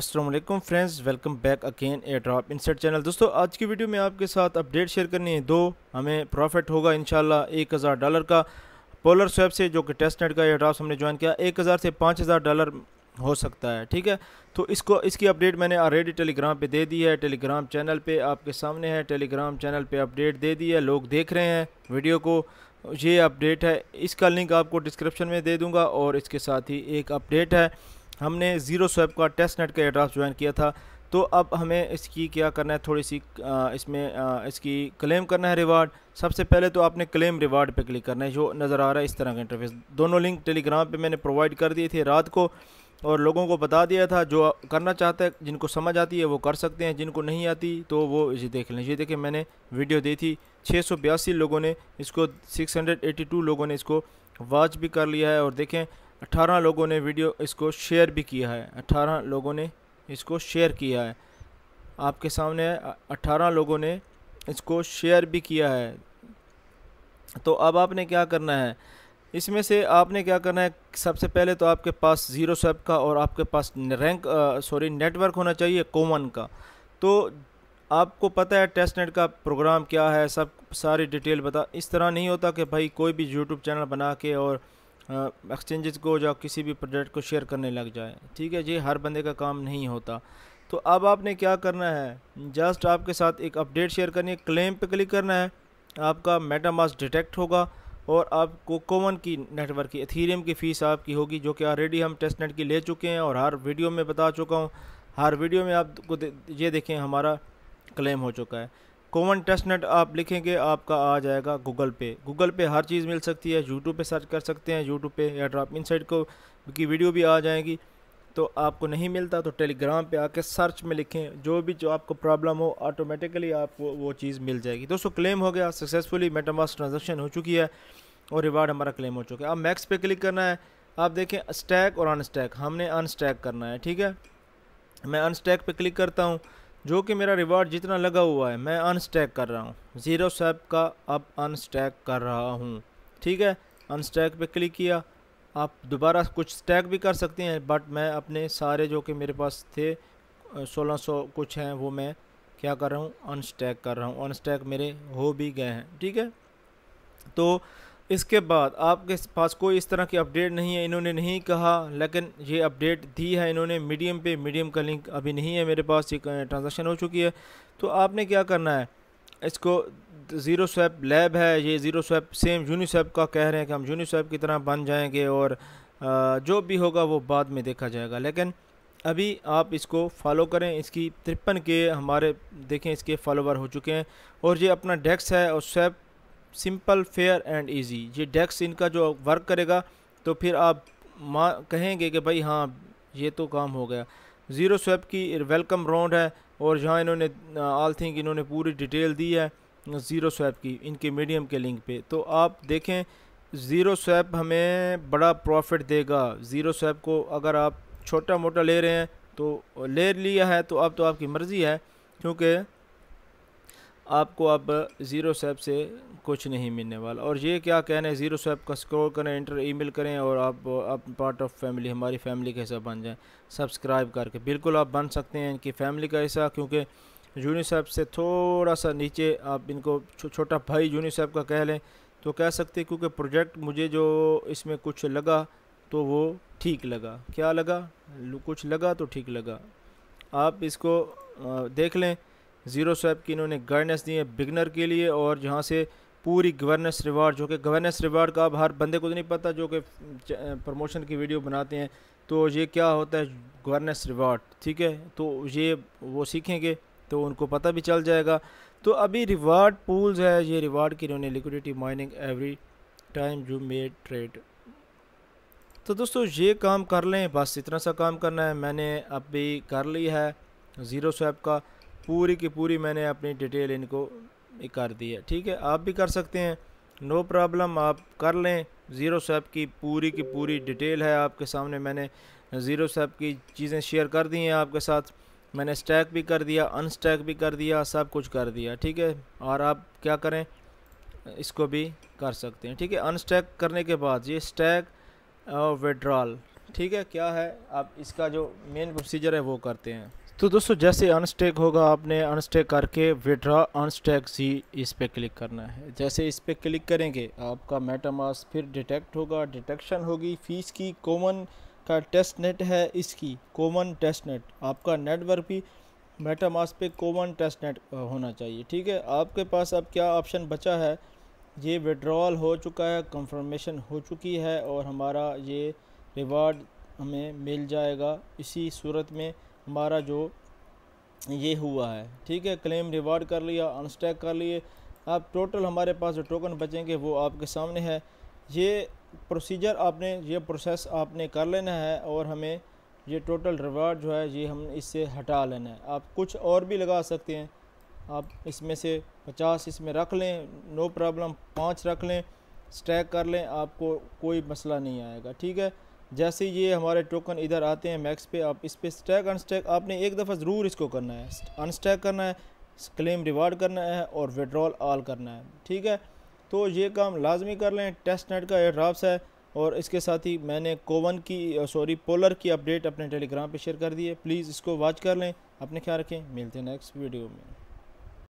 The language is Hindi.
Aslam friends welcome back again airdrop insert channel दोस्तों आज की वीडियो में आपके साथ अपडेट शेयर करनी है दो हमें प्रॉफिट होगा इन एक हज़ार डॉलर का पोलर स्वैप से जो कि टेस्ट नेट का एयर ड्रॉप हमने ज्वाइन किया एक हज़ार से पाँच हज़ार डॉलर हो सकता है ठीक है तो इसको इसकी अपडेट मैंने ऑलरेडी टेलीग्राम पर दे दी है टेलीग्राम चैनल पर आपके सामने है टेलीग्राम चैनल पर अपडेट दे दी है लोग देख रहे हैं वीडियो को ये अपडेट है इसका लिंक आपको डिस्क्रिप्शन में दे दूँगा और इसके साथ ही एक अपडेट है हमने ज़ीरो स्वैप का टेस्ट नेट का एड्राफ ज्वाइन किया था तो अब हमें इसकी क्या करना है थोड़ी सी इसमें इसकी क्लेम करना है रिवार्ड सबसे पहले तो आपने क्लेम रिवार्ड पे क्लिक करना है जो नज़र आ रहा है इस तरह का इंटरफेस दोनों लिंक टेलीग्राम पे मैंने प्रोवाइड कर दिए थे रात को और लोगों को बता दिया था जो करना चाहता है जिनको समझ आती है वो कर सकते हैं जिनको नहीं आती तो वो इसे देख लें ये देखिए मैंने वीडियो दी थी छः लोगों ने इसको सिक्स लोगों ने इसको वॉच भी कर लिया है और देखें अठारह लोगों ने वीडियो इसको शेयर भी किया है अट्ठारह लोगों ने इसको शेयर किया है आपके सामने अट्ठारह लोगों ने इसको शेयर भी किया है तो अब आपने क्या करना है इसमें से आपने क्या करना है सबसे पहले तो आपके पास ज़ीरो सेब का और आपके पास रैंक सॉरी नेटवर्क होना चाहिए कॉमन का तो आपको पता है टेस्ट नेट का प्रोग्राम क्या है सब सारी डिटेल बता इस तरह नहीं होता कि भाई कोई भी यूट्यूब चैनल बना के और एक्सचेंजेस को या किसी भी प्रोडक्ट को शेयर करने लग जाए ठीक है ये हर बंदे का काम नहीं होता तो अब आपने क्या करना है जस्ट आपके साथ एक अपडेट शेयर करनी है क्लेम पे क्लिक करना है आपका मेटामास डिटेक्ट होगा और आपको कोमन की नेटवर्क की एथीरियम की फ़ीस आपकी होगी जो कि ऑलरेडी हम टेस्ट नेट की ले चुके हैं और हर वीडियो में बता चुका हूँ हर वीडियो में आपको ये देखें हमारा क्लेम हो चुका है कॉमन टेस्ट नेट आप लिखेंगे आपका आ जाएगा गूगल पे गूगल पे हर चीज़ मिल सकती है यूट्यूब पे सर्च कर सकते हैं यूट्यूब पे या ड्रॉप इनसाइट को की वीडियो भी आ जाएगी तो आपको नहीं मिलता तो टेलीग्राम पे आके सर्च में लिखें जो भी जो आपको प्रॉब्लम हो ऑटोमेटिकली आपको वो चीज़ मिल जाएगी दोस्तों क्लेम हो गया सक्सेसफुली मेटामास ट्रांजेक्शन हो चुकी है और रिवार्ड हमारा क्लेम हो चुका है अब मैक्स पे क्लिक करना है आप देखें स्टैक और अनस्टैक हमने अनस्टैक करना है ठीक है मैं अनस्टैक पे क्लिक करता हूँ जो कि मेरा रिवार्ड जितना लगा हुआ है मैं अनस्टैक कर रहा हूँ ज़ीरो सेप का अब अनस्टैक कर रहा हूँ ठीक है अनस्टैक पे क्लिक किया आप दोबारा कुछ स्टैक भी कर सकते हैं बट मैं अपने सारे जो कि मेरे पास थे 1600 सो कुछ हैं वो मैं क्या कर रहा हूँ अनस्टैक कर रहा हूँ अनस्टैक मेरे हो भी गए हैं ठीक है तो इसके बाद आपके पास कोई इस तरह की अपडेट नहीं है इन्होंने नहीं कहा लेकिन ये अपडेट दी है इन्होंने मीडियम पे मीडियम का लिंक अभी नहीं है मेरे पास ये ट्रांजेक्शन हो चुकी है तो आपने क्या करना है इसको ज़ीरो स्वैप लैब है ये ज़ीरो स्वैप सेम यूनिसेप का कह रहे हैं कि हम यूनिसेप की तरह बन जाएंगे और जो भी होगा वो बाद में देखा जाएगा लेकिन अभी आप इसको फॉलो करें इसकी तिरपन के हमारे देखें इसके फॉलोवर हो चुके हैं और ये अपना डेस्क है और swap simple fair and easy ये डेक्स इनका जो वर्क करेगा तो फिर आप माँ कहेंगे कि भाई हाँ ये तो काम हो गया ज़ीरो स्वेप की वेलकम राउंड है और जहाँ इन्होंने आल थिंक इन्होंने पूरी डिटेल दी है ज़ीरो स्वैप की इनके मीडियम के लिंक पे तो आप देखें ज़ीरो स्वैप हमें बड़ा प्रॉफिट देगा ज़ीरो स्वैप को अगर आप छोटा मोटा ले रहे हैं तो ले लिया है तो अब तो आपकी मर्ज़ी है क्योंकि आपको अब ज़ीरो स्वैप से कुछ नहीं मिलने वाला और ये क्या कहना है ज़ीरो स्वैप का स्क्रॉल करें इंटर ईमेल करें और आप आप पार्ट ऑफ फैमिली हमारी फैमिली का हिस्सा बन जाएं सब्सक्राइब करके बिल्कुल आप बन सकते हैं इनकी फैमिली का हिस्सा क्योंकि यूनिसेफ से थोड़ा सा नीचे आप इनको छो, छोटा भाई यूनिसेफ का कह लें तो कह सकते क्योंकि प्रोजेक्ट मुझे जो इसमें कुछ लगा तो वो ठीक लगा क्या लगा कुछ लगा तो ठीक लगा आप इसको देख लें ज़ीरो स्वैप की इन्होंने गाइडेंस दी है बिगनर के लिए और जहाँ से पूरी गवर्नेंस रिवार्ड जो कि गवर्नेंस रिवार्ड का अब हर बंदे को तो नहीं पता जो कि प्रमोशन की वीडियो बनाते हैं तो ये क्या होता है गवर्नेंस रिवार्ड ठीक है तो ये वो सीखेंगे तो उनको पता भी चल जाएगा तो अभी रिवार्ड पूल्स है ये रिवार्ड की इन्होंने liquidity mining every time you made trade तो दोस्तों ये काम कर लें बस इतना सा काम करना है मैंने अभी कर ली है ज़ीरो स्वैप का पूरी की पूरी मैंने अपनी डिटेल इनको कर दी है ठीक है आप भी कर सकते हैं नो प्रॉब्लम आप कर लें ज़ीरो सेप की पूरी की पूरी डिटेल है आपके सामने मैंने ज़ीरो सेप की चीज़ें शेयर कर दी हैं आपके साथ मैंने स्टैक भी कर दिया अनस्टैक भी कर दिया सब कुछ कर दिया ठीक है और आप क्या करें इसको भी कर सकते हैं ठीक है अनस्टैक करने के बाद ये स्टैक और विड्रॉल ठीक है क्या है आप इसका जो मेन प्रोसीजर है वो करते हैं तो दोस्तों जैसे अनस्टेक होगा आपने अनस्टेक करके विड्रा अनस्टेक जी इस पर क्लिक करना है जैसे इस पर क्लिक करेंगे आपका मेटामास फिर डिटेक्ट होगा डिटेक्शन होगी फीस की कॉमन का टेस्ट नेट है इसकी कॉमन टेस्ट नेट आपका नेटवर्क भी मेटामास पे कॉमन टेस्ट नेट होना चाहिए ठीक है आपके पास अब क्या ऑप्शन बचा है ये विड्रॉल हो चुका है कंफर्मेशन हो चुकी है और हमारा ये रिवार्ड हमें मिल जाएगा इसी सूरत में हमारा जो ये हुआ है ठीक है क्लेम रिवार्ड कर लिया अनस्टैक कर लिए अब टोटल हमारे पास जो टोकन बचेंगे वो आपके सामने है ये प्रोसीजर आपने ये प्रोसेस आपने कर लेना है और हमें ये टोटल रिवार्ड जो है ये हम इससे हटा लेना है आप कुछ और भी लगा सकते हैं आप इसमें से पचास इसमें रख लें नो प्रॉब्लम पाँच रख लें स्टैक कर लें आपको कोई मसला नहीं आएगा ठीक है जैसे ये हमारे टोकन इधर आते हैं मैक्स पे आप इस पर स्टैक अनस्टैक आपने एक दफ़ा ज़रूर इसको करना है अनस्टैक करना है क्लेम रिवार्ड करना है और विड्रॉल आल करना है ठीक है तो ये काम लाजमी कर लें टेस्ट नेट का एड्राप्स है और इसके साथ ही मैंने कोवन की सॉरी पोलर की अपडेट अपने टेलीग्राम पे शेयर कर दी है प्लीज़ इसको वॉच कर लें अपने ख्याल रखें मिलते हैं नेक्स्ट वीडियो में